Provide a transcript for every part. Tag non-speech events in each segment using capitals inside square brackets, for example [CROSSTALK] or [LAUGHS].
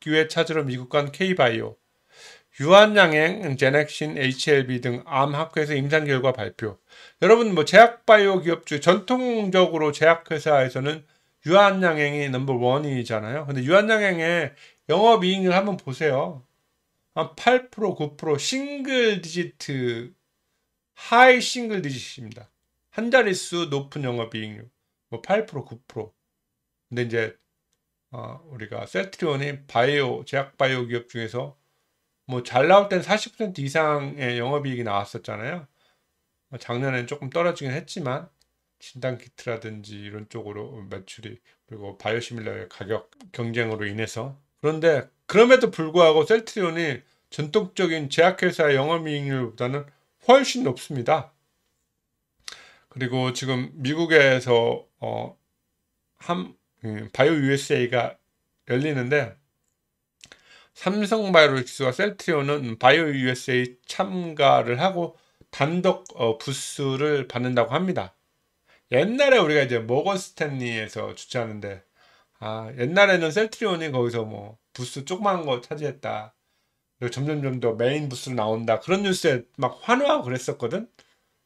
기회 찾으러 미국 간 K바이오, 유한양행, 제넥신, HLB 등 암 학회에서 임상 결과 발표. 여러분 뭐 제약 바이오 기업주 전통적으로 제약 회사에서는 유한양행이 넘버 원이잖아요. 근데 유한양행의 영업 이익률 한번 보세요. 한 8%, 9% 싱글 디지트 하이 싱글 디지트입니다. 한 자릿수 높은 영업 이익률. 뭐 8%, 9%. 근데 이제 어, 우리가 세트리온이 바이오 제약 바이오 기업 중에서 뭐 잘 나올 때는 40% 이상의 영업이익이 나왔었잖아요. 뭐 작년에는 조금 떨어지긴 했지만 진단 키트라든지 이런 쪽으로 매출이 그리고 바이오시밀러의 가격 경쟁으로 인해서 그런데 그럼에도 불구하고 셀트리온이 전통적인 제약회사의 영업이익률보다는 훨씬 높습니다. 그리고 지금 미국에서 어, 한 음, 바이오 USA가 열리는데 삼성 바이오로직스와 셀트리온은 바이오 USA 참가를 하고 단독 어, 부스를 받는다고 합니다. 옛날에 우리가 이제 모건 스탠리에서 주최하는데 아 옛날에는 셀트리온이 거기서 뭐 부스 조그만 거 차지했다. 그리고 점점점 더 메인 부스로 나온다. 그런 뉴스에 막 환호하고 그랬었거든.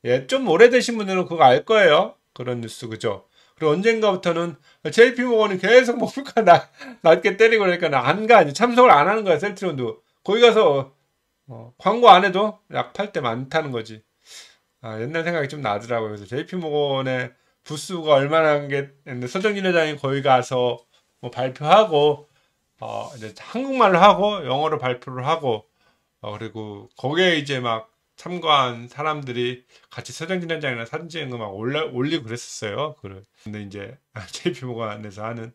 예, 좀 오래되신 분들은 그거 알 거예요. 그런 뉴스 그죠? 그리고 언젠가부터는 JP 모건이 계속 목 물가 낮, 낮게 때리고 그러니까 안 가. 이제 참석을 안 하는 거야. 셀트론도. 거기 가서 어, 광고 안 해도 약팔때 많다는 거지. 아, 옛날 생각이 좀 나더라고요. 그래서 JP 모건의 부수가 얼마나 한게 서정진 회장이 거기 가서 뭐 발표하고 어, 이제 한국말로 하고 영어로 발표를 하고 어, 그리고 거기에 이제 막 참가한 사람들이 같이 서정진현장이나 사진찍은 거막 올 올리고 그랬었어요. 그걸 근데 이제 JP모관에서 [LAUGHS] 하는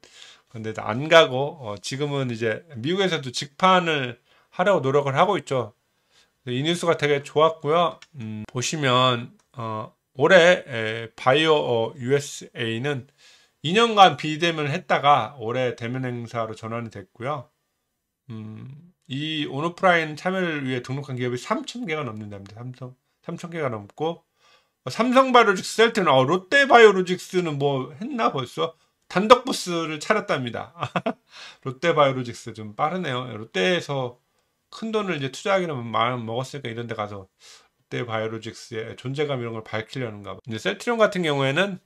근데 안 가고 어, 지금은 이제 미국에서도 직판을 하려고 노력을 하고 있죠. 이 뉴스가 되게 좋았고요. 음, 보시면 어, 올해 에, 바이오 어, USA는 2년간 비대면을 했다가 올해 대면 행사로 전환이 됐고요. 음, 이 온오프라인 참여를 위해 등록한 기업이 3,000개가 넘는답니다. 삼성 3,000개가 넘고 어, 삼성 바이오로직스 셀트는 어, 롯데 바이오로직스는 뭐 했나 벌써 단독 부스를 차렸답니다. [LAUGHS] 롯데 바이오로직스 좀 빠르네요. 롯데에서 큰 돈을 이제 투자하기는 뭐 마음 먹었으니까 이런 데 가서 롯데 바이오로직스의 존재감 이런 걸 밝히려는가 봐. 이제 셀트리온 같은 경우에는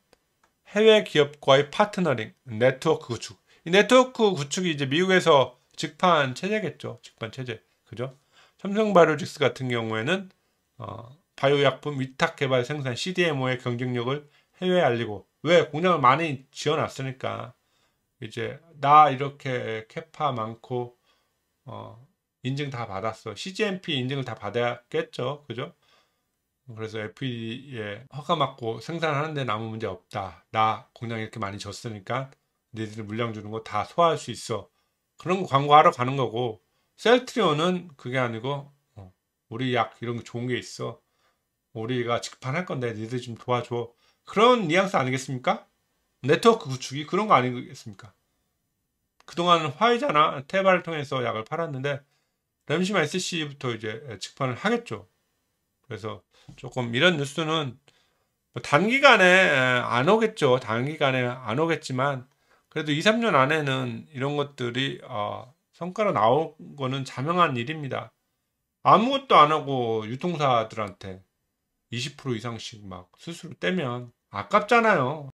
해외 기업과의 파트너링, 네트워크 구축. 이 네트워크 구축이 이제 미국에서 직판 체제겠죠. 직판 체제. 그죠? 삼성바이오직스 같은 경우에는 어, 바이오약품 위탁 개발 생산 CDMO의 경쟁력을 해외에 알리고 왜 공장을 많이 지어놨으니까 이제 나 이렇게 캐파 많고 어, 인증 다 받았어. CGMP 인증을 다 받았겠죠. 그죠? 그래서 FDA에 허가 맞고 생산하는데 아무 문제 없다. 나 공장 이렇게 많이 졌으니까니희들 물량 주는 거 다 소화할 수 있어. 그런 거 광고하러 가는 거고 셀트리온은 그게 아니고 어, 우리 약 이런 거 좋은 게 있어. 우리가 직판할 건데 니들 좀 도와줘. 그런 뉘앙스 아니겠습니까? 네트워크 구축이 그런 거 아니겠습니까? 그동안 화이자나 테바를 통해서 약을 팔았는데 램심 SC부터 이제 직판을 하겠죠. 그래서 조금 이런 뉴스는 뭐 단기간에 안 오겠죠. 단기간에 안 오겠지만 그래도 2, 3년 안에는 이런 것들이 어, 성과로 나온 거는 자명한 일입니다. 아무것도 안 하고 유통사들한테 20% 이상씩 막 스스로 떼면 아깝잖아요.